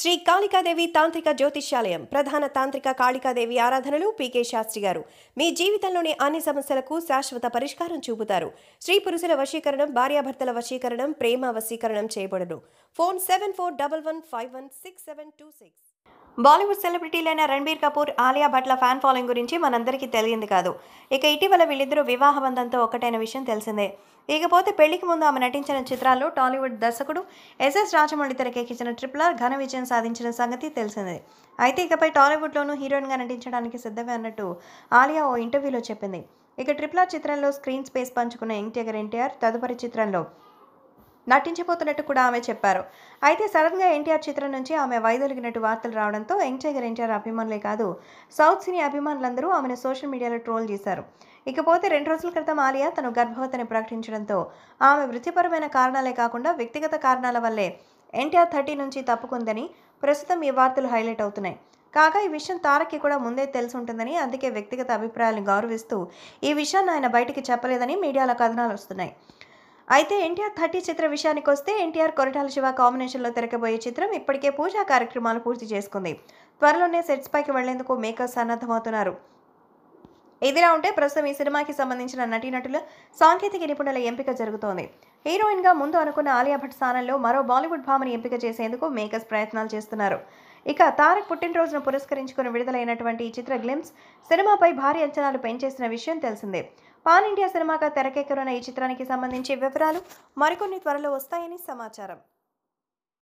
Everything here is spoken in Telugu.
శ్రీ కాళికాదేవి తాంత్రిక జ్యోతిష్యాలయం ప్రధాన తాంత్రిక కాళికాదేవి ఆరాధనలు పీకే శాస్త్రి గారు మీ జీవితంలోని అన్ని సమస్యలకు శాశ్వత పరిష్కారం చూపుతారు స్త్రీ పురుషుల వశీకరణం భార్యాభర్తల వశీకరణం ప్రేమ వశీకరణం చేయబడను phone seven four double one five one six seven two six Bollywood సెలబ్రిటీలైన రణబీర్ కపూర్ ఆలియా భట్ల ఫ్యాన్ ఫాలోయింగ్ గురించి మనందరికీ తెలియదు కాదు ఇక ఇటీవల వీళ్ళిద్దరూ వివాహ బంధంతో ఒకటైన విషయం తెలిసిందే ఇకపోతే పెళ్లికి ముందు ఆమె నటించిన చిత్రాల్లో టాలీవుడ్ దర్శకుడు ఎస్ఎస్ రాజమౌళి తెరకెక్కించిన ఆర్ ఘన విజయం సాధించిన సంగతి తెలిసిందే అయితే ఇకపై టాలీవుడ్లోనూ హీరోయిన్గా నటించడానికి సిద్ధమే అన్నట్టు ఆలియా ఓ ఇంటర్వ్యూలో చెప్పింది ఇక ఆర్ చిత్రంలో స్క్రీన్ స్పేస్ పంచుకున్న యంగ్ ఎన్టీఆర్ తదుపరి చిత్రంలో నటించబోతున్నట్టు కూడా ఆమె చెప్పారు అయితే సడన్గా ఎన్టీఆర్ చిత్రం నుంచి ఆమె వైదొలిగినట్టు వార్తలు రావడంతో యంగ్ టైగర్ ఎన్టీఆర్ అభిమానులే కాదు సౌత్ సినీ అభిమానులందరూ ఆమెను సోషల్ మీడియాలో ట్రోల్ చేశారు ఇకపోతే రెండు రోజుల క్రితం ఆలియా తను గర్భవతిని ప్రకటించడంతో ఆమె వృత్తిపరమైన కారణాలే కాకుండా వ్యక్తిగత కారణాల వల్లే ఎన్టీఆర్ థర్టీ నుంచి తప్పుకుందని ప్రస్తుతం ఈ వార్తలు హైలైట్ అవుతున్నాయి కాగా ఈ విషయం తారక్కి కూడా ముందే తెలిసి ఉంటుందని అందుకే వ్యక్తిగత అభిప్రాయాలను గౌరవిస్తూ ఈ విషయాన్ని ఆయన బయటికి చెప్పలేదని మీడియాలో కథనాలు వస్తున్నాయి అయితే ఎన్టీఆర్ థర్టీ చిత్ర విషయానికి వస్తే ఎన్టీఆర్ కొరటాల శివ కాంబినేషన్లో తిరగబోయే చిత్రం ఇప్పటికే పూజా కార్యక్రమాలు పూర్తి చేసుకుంది త్వరలోనే సెట్స్ పైకి వెళ్లేందుకు మేకర్స్ సన్నద్ధమవుతున్నారు ఇదిలా ఉంటే ప్రస్తుతం ఈ సినిమాకి సంబంధించిన నటీనటులు సాంకేతిక నిపుణుల ఎంపిక జరుగుతోంది హీరోయిన్గా ముందు అనుకున్న ఆలియా భట్ స్థానంలో మరో బాలీవుడ్ భామని ఎంపిక చేసేందుకు మేకర్స్ ప్రయత్నాలు చేస్తున్నారు ఇక తారక్ పుట్టినరోజును పురస్కరించుకుని విడుదలైనటువంటి ఈ చిత్ర గ్లిమ్స్ సినిమాపై భారీ అంచనాలు పెంచేసిన విషయం తెలిసిందే పాన్ ఇండియా సినిమాగా తెరకెక్కరున్న ఈ చిత్రానికి సంబంధించి వివరాలు మరికొన్ని త్వరలో వస్తాయని సమాచారం